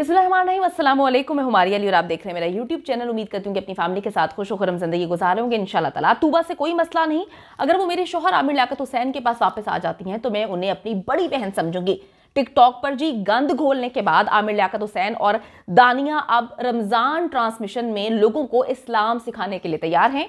बिस्मिल्लाम मैं हमारी अली और आप देख रहे हैं मेरा यूट्यूब चैनल उम्मीद करती हूँ कि अपनी फैमिली के साथ खुश होकर जिंदगी गुजार होंगे इन ताला तूबा से कोई मसला नहीं अगर वो मेरे शोहर आमिर लियाकत हुसैन के पास वापस आ जाती हैं तो मैं उन्हें अपनी बड़ी बहन समझूंगी टिकटॉक पर जी गंद घोलने के बाद आमिर लियाकत हुसैन और दानिया अब रमज़ान ट्रांसमिशन में लोगों को इस्लाम सिखाने के लिए तैयार हैं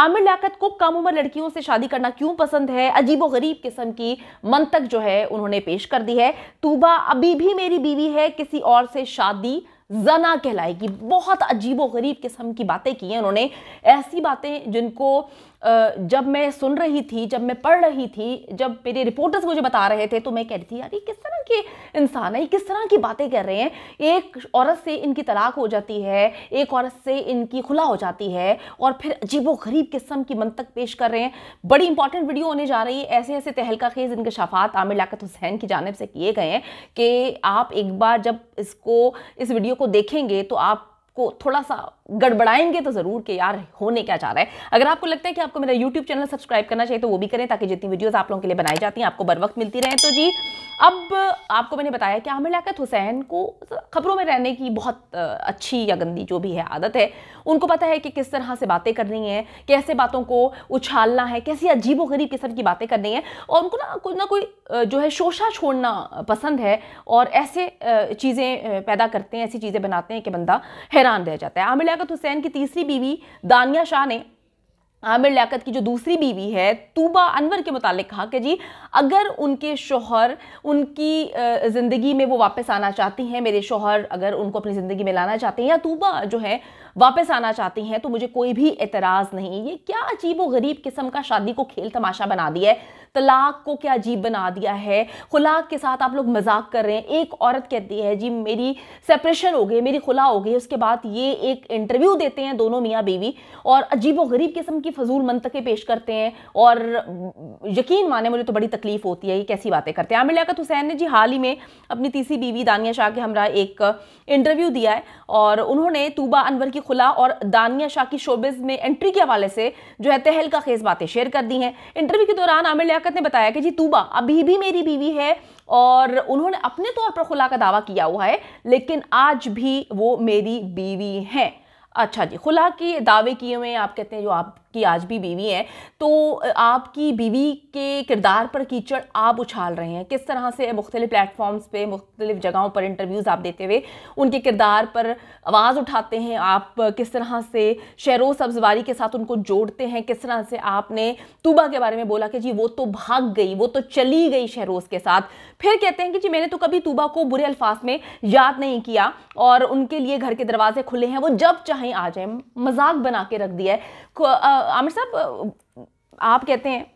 आमिर लियाकत को कम उम्र लड़कियों से शादी करना क्यों पसंद है अजीब गरीब किस्म की मंतक जो है उन्होंने पेश कर दी है तूबा अभी भी मेरी बीवी है किसी और से शादी जना कहलाएगी बहुत अजीब गरीब किस्म की बातें की हैं उन्होंने ऐसी बातें जिनको जब मैं सुन रही थी जब मैं पढ़ रही थी जब मेरे रिपोर्टर्स मुझे बता रहे थे तो मैं कह रही थी यार ये किस तरह के इंसान है ये किस तरह की बातें कर रहे हैं एक औरत से इनकी तलाक हो जाती है एक औरत से इनकी खुला हो जाती है और फिर अजीबो गरीब किस्म की मंतक पेश कर रहे हैं बड़ी इंपॉर्टेंट वीडियो होने जा रही है ऐसे ऐसे तहलका खेज इनके शफात आमिर लाकत हुसैन की जानब से किए गए हैं कि आप एक बार जब इसको इस वीडियो को देखेंगे तो आपको थोड़ा सा गड़बड़ाएंगे तो ज़रूर कि यार होने क्या चाह रहा है अगर आपको लगता है कि आपको मेरा यूट्यूब चैनल सब्सक्राइब करना चाहिए तो वो भी करें ताकि जितनी वीडियोज़ आप लोगों के लिए बनाई जाती हैं आपको बर वक्त मिलती रहे तो जी अब आपको मैंने बताया कि आमिर लियात हुसैन को खबरों में रहने की बहुत अच्छी या गंदी जो भी है आदत है उनको पता है कि किस तरह से बातें करनी है कैसे बातों को उछालना है कैसी अजीबो गरीब किस्म की बातें करनी है और उनको ना कोई ना कोई जो है शोशा छोड़ना पसंद है और ऐसे चीज़ें पैदा करते हैं ऐसी चीज़ें बनाते हैं कि बंदा हैरान रह जाता है आमिर लियाकत हुसैन की तीसरी बीवी दानिया शाह ने आमिर लियाकत की जो दूसरी बीवी है तूबा अनवर के मुतालिक कहा कि जी अगर उनके शोहर उनकी ज़िंदगी में वो वापस आना चाहती हैं मेरे शोहर अगर उनको अपनी ज़िंदगी में लाना चाहते हैं या तूबा जो है वापस आना चाहती हैं तो मुझे कोई भी एतराज़ नहीं ये क्या अजीब व गरीब किस्म का शादी को खेल तमाशा बना दिया है तलाक को क्या अजीब बना दिया है खुलाक के साथ आप लोग मजाक कर रहे हैं एक औरत कहती है जी मेरी सेपरेशन हो गई मेरी खुला हो गई उसके बाद ये एक इंटरव्यू देते हैं दोनों मियाँ बीवी और अजीब व गरीब किस्म की फजूल मनतकें पेश करते हैं और यकीन माने मुझे तो बड़ी तकलीफ होती है ये कैसी बातें करते हैं आमिर लियाकत हुसैन ने जी हाल ही में अपनी तीसरी बीवी दानिया शाह के हमरा एक इंटरव्यू दिया है और उन्होंने तूबा अनवर की खुला और दानिया शाह की शोबिज में एंट्री के हवाले से जो है तहल का खेज बातें शेयर कर दी हैं इंटरव्यू के दौरान आमिर लियाकत ने बताया कि जी तूबा अभी भी मेरी बीवी है और उन्होंने अपने तौर पर खुला का दावा किया हुआ है लेकिन आज भी वो मेरी बीवी हैं अच्छा जी खुला के दावे किए हुए आप कहते हैं जो आप आपकी आज भी बीवी है तो आपकी बीवी के किरदार पर कीचड़ आप उछाल रहे हैं किस तरह से मुख्तलि प्लेटफॉर्म्स पे मुख्तलिफ जगहों पर इंटरव्यूज़ आप देते हुए उनके किरदार पर आवाज़ उठाते हैं आप किस तरह से शेरो सब्जवारी के साथ उनको जोड़ते हैं किस तरह से आपने तूबा के बारे में बोला कि जी वो तो भाग गई वो तो चली गई शहरोज़ के साथ फिर कहते हैं कि जी मैंने तो कभी तूबा को बुरे अल्फाज में याद नहीं किया और उनके लिए घर के दरवाजे खुले हैं वो जब चाहें आ जाए मजाक बना के रख दिया है आमिर साहब आप कहते हैं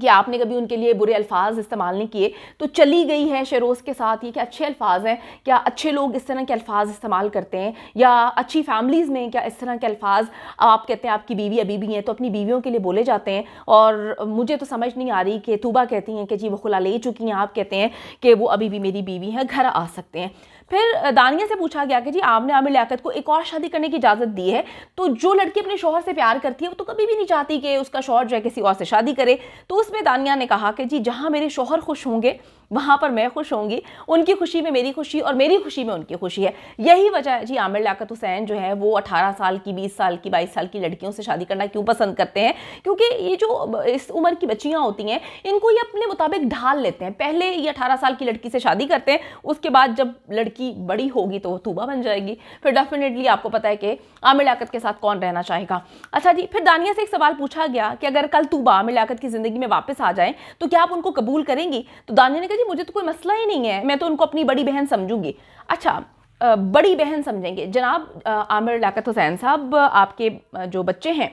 कि आपने कभी उनके लिए बुरे अल्फाज इस्तेमाल नहीं किए तो चली गई है शेरोज़ के साथ ये क्या अच्छे अल्फाज हैं क्या अच्छे लोग इस तरह के अल्फाज इस्तेमाल करते हैं या अच्छी फैमिलीज़ में क्या इस तरह के अल्फाज आप कहते हैं आपकी बीवी अभी भी हैं तो अपनी बीवियों के लिए बोले जाते हैं और मुझे तो समझ नहीं आ रही कि तूबा कहती हैं कि जी वो खुला ले चुकी हैं आप कहते हैं कि वो अभी भी मेरी बीवी हैं घर आ सकते हैं फिर दानिया से पूछा गया कि जी आपने आमिर लियाकत को एक और शादी करने की इजाज़त दी है तो जो लड़की अपने शोहर से प्यार करती है वो तो कभी भी नहीं चाहती कि उसका शोहर जो है किसी और से शादी करे तो उसमें दानिया ने कहा कि जी जहाँ मेरे शोहर खुश होंगे वहाँ पर मैं खुश होंगी उनकी खुशी में मेरी खुशी और मेरी खुशी में उनकी खुशी है यही वजह है जी आमिर लियाकत हुसैन जो है वो अठारह साल की बीस साल की बाईस साल की लड़कियों से शादी करना क्यों पसंद करते हैं क्योंकि ये जो इस उम्र की बच्चियाँ होती हैं इनको ये अपने मुताबिक ढाल लेते हैं पहले ये अठारह साल की लड़की से शादी करते हैं उसके बाद जब लड़की लड़की बड़ी होगी तो वो तूबा बन जाएगी फिर डेफिनेटली आपको पता है कि आमिर लियाकत के साथ कौन रहना चाहेगा अच्छा जी फिर दानिया से एक सवाल पूछा गया कि अगर कल तूबा आमिर लियाकत की ज़िंदगी में वापस आ जाए तो क्या आप उनको कबूल करेंगी तो दानिया ने कहा जी मुझे तो कोई मसला ही नहीं है मैं तो उनको अपनी बड़ी बहन समझूंगी अच्छा बड़ी बहन समझेंगे जनाब आमिर लियाकत हुसैन साहब आपके जो बच्चे हैं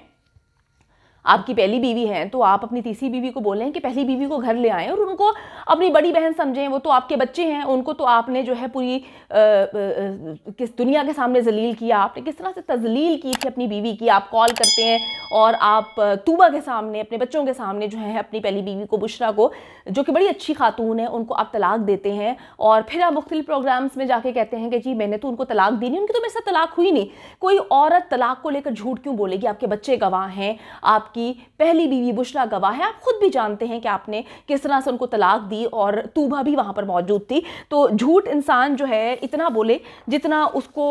आपकी पहली बीवी हैं तो आप अपनी तीसरी बीवी को बोलें कि पहली बीवी को घर ले आएँ और उनको अपनी बड़ी बहन समझें वो तो आपके बच्चे हैं उनको तो आपने जो है पूरी किस दुनिया के सामने जलील किया आपने किस तरह से तजलील की थी अपनी बीवी की आप कॉल करते हैं और आप तूबा के सामने अपने बच्चों के सामने जो है अपनी पहली बीवी को बुशरा को जो कि बड़ी अच्छी खातून है उनको आप तलाक देते हैं और फिर आप मुख्तलिफ प्रोग्राम्स में जाके कहते हैं कि जी मैंने तो उनको तलाक दी नहीं उनकी तो मेरे साथ तलाक हुई नहीं कोई औरत तलाक को लेकर झूठ क्यों बोलेगी आपके बच्चे गवाह हैं आप आपकी पहली बीवी बुशरा गवाह है आप खुद भी जानते हैं कि आपने किस तरह से उनको तलाक दी और तूबा भी वहाँ पर मौजूद थी तो झूठ इंसान जो है इतना बोले जितना उसको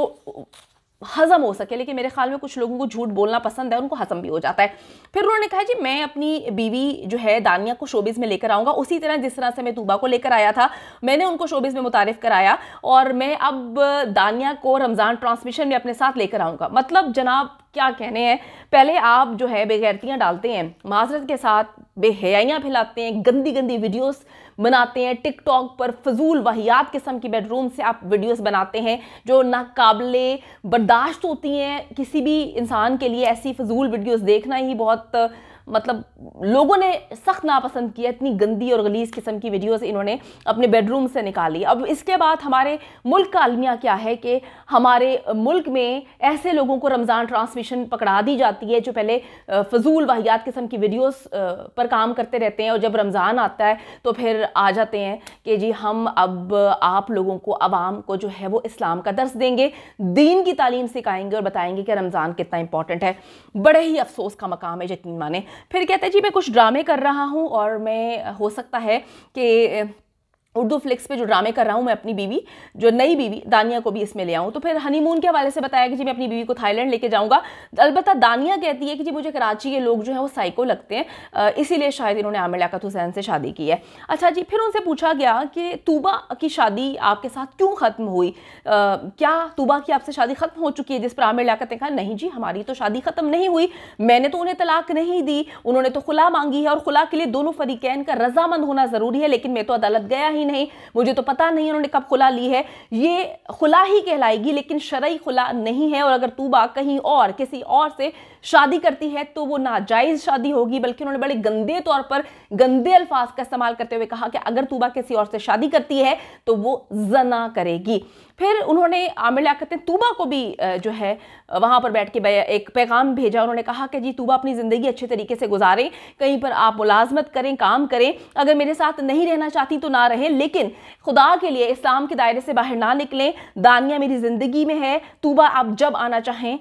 हजम हो सके लेकिन मेरे ख्याल में कुछ लोगों को झूठ बोलना पसंद है उनको हजम भी हो जाता है फिर उन्होंने कहा जी मैं अपनी बीवी जो है दानिया को शोबिस में लेकर आऊँगा उसी तरह जिस तरह से मैं तूबा को लेकर आया था मैंने उनको शोबिस में मुतारफ़ कराया और मैं अब दानिया को रमज़ान ट्रांसमिशन में अपने साथ लेकर आऊँगा मतलब जनाब क्या कहने हैं पहले आप जो है बेगैरतियाँ डालते हैं माजरत के साथ बेहयाइयाँ फैलाते हैं गंदी गंदी वीडियोस बनाते हैं टिकटॉक पर फजूल वाहियात किस्म की बेडरूम से आप वीडियोस बनाते हैं जो नाकबले बर्दाश्त होती हैं किसी भी इंसान के लिए ऐसी फजूल वीडियोस देखना ही बहुत मतलब लोगों ने सख्त नापसंद किया इतनी गंदी और गलीज किस्म की वीडियोस इन्होंने अपने बेडरूम से निकाली अब इसके बाद हमारे मुल्क का अलमिया क्या है कि हमारे मुल्क में ऐसे लोगों को रमज़ान ट्रांसमिशन पकड़ा दी जाती है जो पहले फजूल वाहियात किस्म की वीडियोस पर काम करते रहते हैं और जब रमज़ान आता है तो फिर आ जाते हैं कि जी हम अब आप लोगों को आवाम को जो है वो इस्लाम का दर्स देंगे दीन की तालीम सिखाएंगे और बताएंगे कि रमज़ान कितना इंपॉर्टेंट है बड़े ही अफसोस का मकाम है यकीन माने फिर कहता है जी मैं कुछ ड्रामे कर रहा हूँ और मैं हो सकता है कि उर्दू फ्लिक्स पे जो ड्रामे कर रहा हूँ मैं अपनी बीवी जो नई बीवी दानिया को भी इसमें ले आऊँ तो फिर हनीमून के हवाले से बताया कि जी मैं अपनी बीवी को थाईलैंड लेके जाऊँगा अलबत्त दानिया कहती है कि जी मुझे कराची के लोग जो हैं वो साइको लगते हैं इसीलिए शायद इन्होंने आमिर लियात हुसैन से शादी की है अच्छा जी फिर उनसे पूछा गया कि तूबा की शादी आपके साथ क्यों ख़त्म हुई आ, क्या तूबा की आपसे शादी ख़त्म हो चुकी है जिस पर आमिर लियात ने कहा नहीं जी हमारी तो शादी ख़त्म नहीं हुई मैंने तो उन्हें तलाक नहीं दी उन्होंने तो खुला मांगी है और खुला के लिए दोनों फरीकैन का रजामंद होना ज़रूरी है लेकिन मैं तो अदालत गया ही ही नहीं मुझे तो पता नहीं उन्होंने कब खुला ली है ये खुला ही कहलाएगी लेकिन शरा खुला नहीं है और अगर तूबा कहीं और किसी और से शादी करती है तो वो नाजायज़ शादी होगी बल्कि उन्होंने बड़े गंदे तौर पर गंदे अल्फाज का इस्तेमाल करते हुए कहा कि अगर तूबा किसी और से शादी करती है तो वो जना करेगी फिर उन्होंने आमिर लियात ने तूबा को भी जो है वहाँ पर बैठ के एक पैगाम भेजा उन्होंने कहा कि जी तूबा अपनी ज़िंदगी अच्छे तरीके से गुजारें कहीं पर आप मुलाजमत करें काम करें अगर मेरे साथ नहीं रहना चाहती तो ना रहें लेकिन खुदा के लिए इस्लाम के दायरे से बाहर ना निकलें दानिया मेरी ज़िंदगी में है तूबा आप जब आना चाहें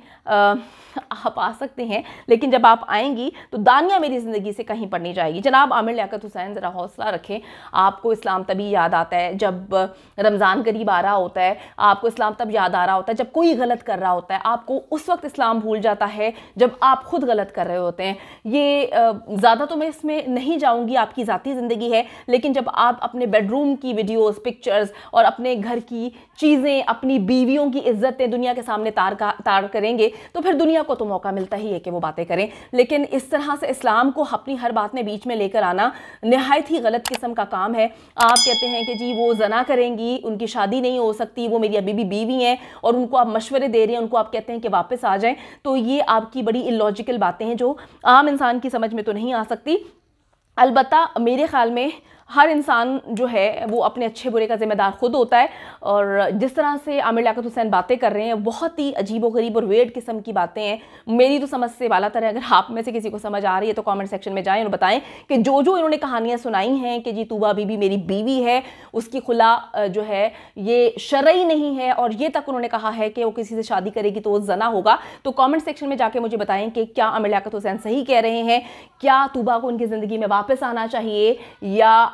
आप आ सकते हैं लेकिन जब आप आएंगी तो दानिया मेरी ज़िंदगी से कहीं पर नहीं जाएगी जनाब आमिर लियात हुसैन ज़रा हौसला रखें आपको इस्लाम तभी याद आता है जब रमज़ान करीब आ रहा होता है आपको इस्लाम तब याद आ रहा होता है जब कोई गलत कर रहा होता है आपको उस वक्त इस्लाम भूल जाता है जब आप खुद गलत कर रहे होते हैं ये ज़्यादा तो मैं इसमें नहीं जाऊँगी आपकी ज़ाती ज़िंदगी है लेकिन जब आप अपने बेडरूम की वीडियोज़ पिक्चर्स और अपने घर की चीज़ें अपनी बीवियों की इज्जतें दुनिया के सामने तार का तार करेंगे तो फिर दुनिया को तो मौका मिलता ही है कि वो बातें करें लेकिन इस तरह से इस्लाम को अपनी हर बात में बीच में लेकर आना नहायत ही गलत किस्म का काम है आप कहते हैं कि जी वो जना करेंगी उनकी शादी नहीं हो सकती वो मेरी अभी भी बीवी हैं और उनको आप मशवरे दे रहे हैं उनको आप कहते हैं कि वापस आ जाएं तो ये आपकी बड़ी इलॉजिकल बातें हैं जो आम इंसान की समझ में तो नहीं आ सकती अलबत् मेरे ख्याल में हर इंसान जो है वो अपने अच्छे बुरे का ज़िम्मेदार खुद होता है और जिस तरह से आमिर लाकत हुसैन बातें कर रहे हैं बहुत ही अजीब व गरीब और वेड किस्म की बातें हैं मेरी तो समझ से वाला तरह अगर आप में से किसी को समझ आ रही है तो कमेंट सेक्शन में जाएं और बताएं कि जो जो इन्होंने कहानियाँ सुनाई हैं कि जी तूबा बीबी मेरी बीवी है उसकी खुला जो है ये शरा नहीं है और ये तक उन्होंने कहा है कि वो किसी से शादी करेगी तो वो जना होगा तो कॉमेंट सेक्शन में जाके मुझे बताएँ कि क्या आमिर लाकत हुसैन सही कह रहे हैं क्या तूबा को उनकी ज़िंदगी में वापस आना चाहिए या